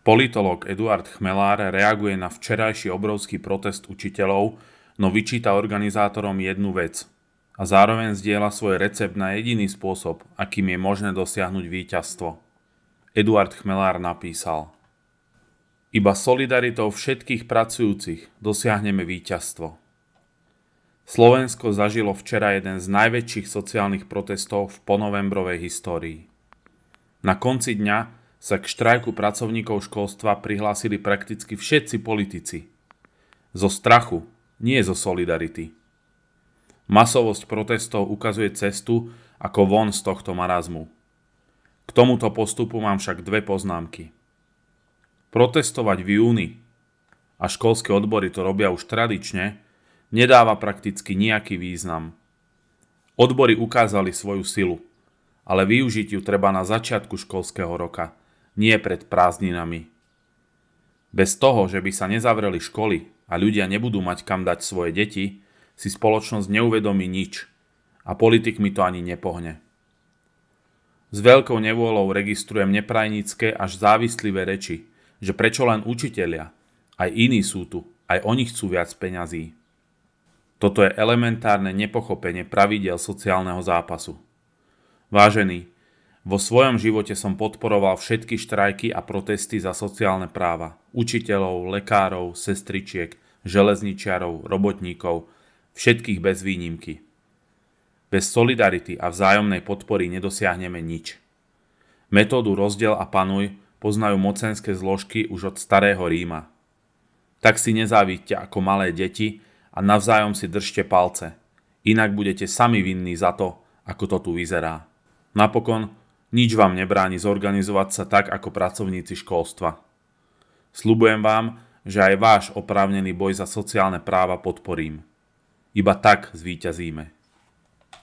Politolog Eduard Chmelár reaguje na včerajší obrovský protest učiteľov, no vyčíta organizátorom jednu vec a zároveň zdieľa svoj recept na jediný spôsob, akým je možné dosiahnuť víťazstvo. Eduard Chmelár napísal Iba solidaritou všetkých pracujúcich dosiahneme víťazstvo. Slovensko zažilo včera jeden z najväčších sociálnych protestov v ponovembrovej histórii. Na konci dňa sa k štrajku pracovníkov školstva prihlásili prakticky všetci politici. Zo strachu, nie zo solidarity. Masovosť protestov ukazuje cestu, ako von z tohto marazmu. K tomuto postupu mám však dve poznámky. Protestovať v júni, a školské odbory to robia už tradične, nedáva prakticky nejaký význam. Odbory ukázali svoju silu, ale využiť ju treba na začiatku školského roka – nie pred prázdninami. Bez toho, že by sa nezavreli školy a ľudia nebudú mať kam dať svoje deti, si spoločnosť neuvedomí nič a politik mi to ani nepohne. S veľkou nevôľou registrujem neprajnícke až závislivé reči, že prečo len učitelia, aj iní sú tu, aj oni chcú viac peňazí. Toto je elementárne nepochopenie pravidel sociálneho zápasu. Vážení, vo svojom živote som podporoval všetky štrajky a protesty za sociálne práva. Učiteľov, lekárov, sestričiek, železničiarov, robotníkov, všetkých bez výnimky. Bez solidarity a vzájomnej podpory nedosiahneme nič. Metódu rozdiel a panuj poznajú mocenské zložky už od starého Ríma. Tak si nezávidte ako malé deti a navzájom si držte palce. Inak budete sami vinní za to, ako to tu vyzerá. Napokon, nič vám nebráni zorganizovať sa tak ako pracovníci školstva. Slubujem vám, že aj váš oprávnený boj za sociálne práva podporím. Iba tak zvíťazíme.